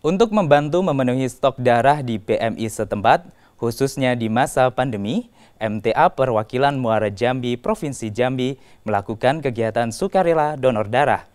Untuk membantu memenuhi stok darah di PMI setempat, khususnya di masa pandemi, MTA Perwakilan Muara Jambi Provinsi Jambi melakukan kegiatan sukarela donor darah.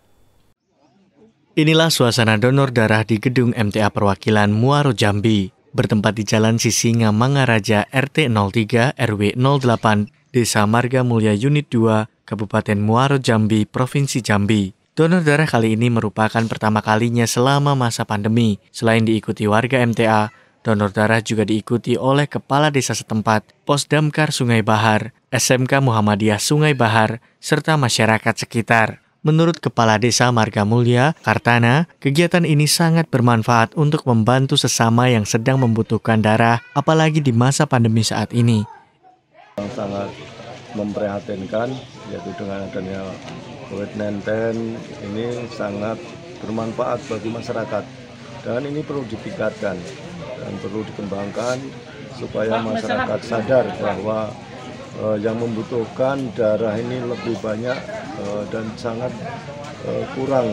Inilah suasana donor darah di gedung MTA Perwakilan Muaro Jambi, bertempat di Jalan Sisinga Mangaraja RT 03 RW 08 Desa Marga Mulia Unit 2, Kabupaten Muaro Jambi, Provinsi Jambi. Donor darah kali ini merupakan pertama kalinya selama masa pandemi. Selain diikuti warga MTA, donor darah juga diikuti oleh kepala desa setempat, Pos Damkar Sungai Bahar, SMK Muhammadiyah Sungai Bahar, serta masyarakat sekitar. Menurut Kepala Desa Marga Mulia, Kartana, kegiatan ini sangat bermanfaat untuk membantu sesama yang sedang membutuhkan darah, apalagi di masa pandemi saat ini. Sangat memprihatinkan yaitu dengan adanya COVID-19 ini sangat bermanfaat bagi masyarakat dan ini perlu ditingkatkan dan perlu dikembangkan supaya masyarakat sadar bahwa eh, yang membutuhkan darah ini lebih banyak eh, dan sangat eh, kurang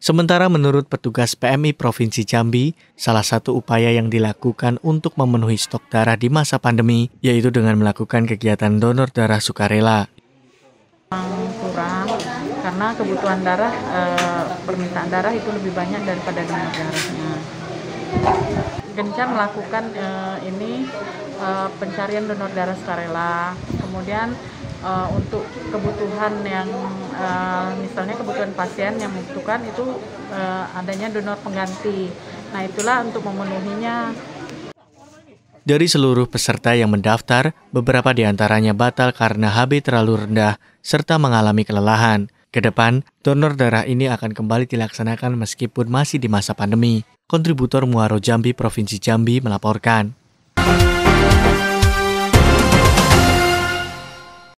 Sementara menurut petugas PMI Provinsi Jambi, salah satu upaya yang dilakukan untuk memenuhi stok darah di masa pandemi yaitu dengan melakukan kegiatan donor darah sukarela. Kurang karena kebutuhan darah, e, permintaan darah itu lebih banyak daripada donor darahnya. Gencar melakukan e, ini e, pencarian donor darah sukarela, kemudian uh, untuk kebutuhan yang uh, misalnya kebutuhan pasien yang membutuhkan itu uh, adanya donor pengganti. Nah, itulah untuk memenuhinya. Dari seluruh peserta yang mendaftar, beberapa di antaranya batal karena HB terlalu rendah serta mengalami kelelahan. Kedepan, donor darah ini akan kembali dilaksanakan meskipun masih di masa pandemi. Kontributor Muaro Jambi Provinsi Jambi melaporkan.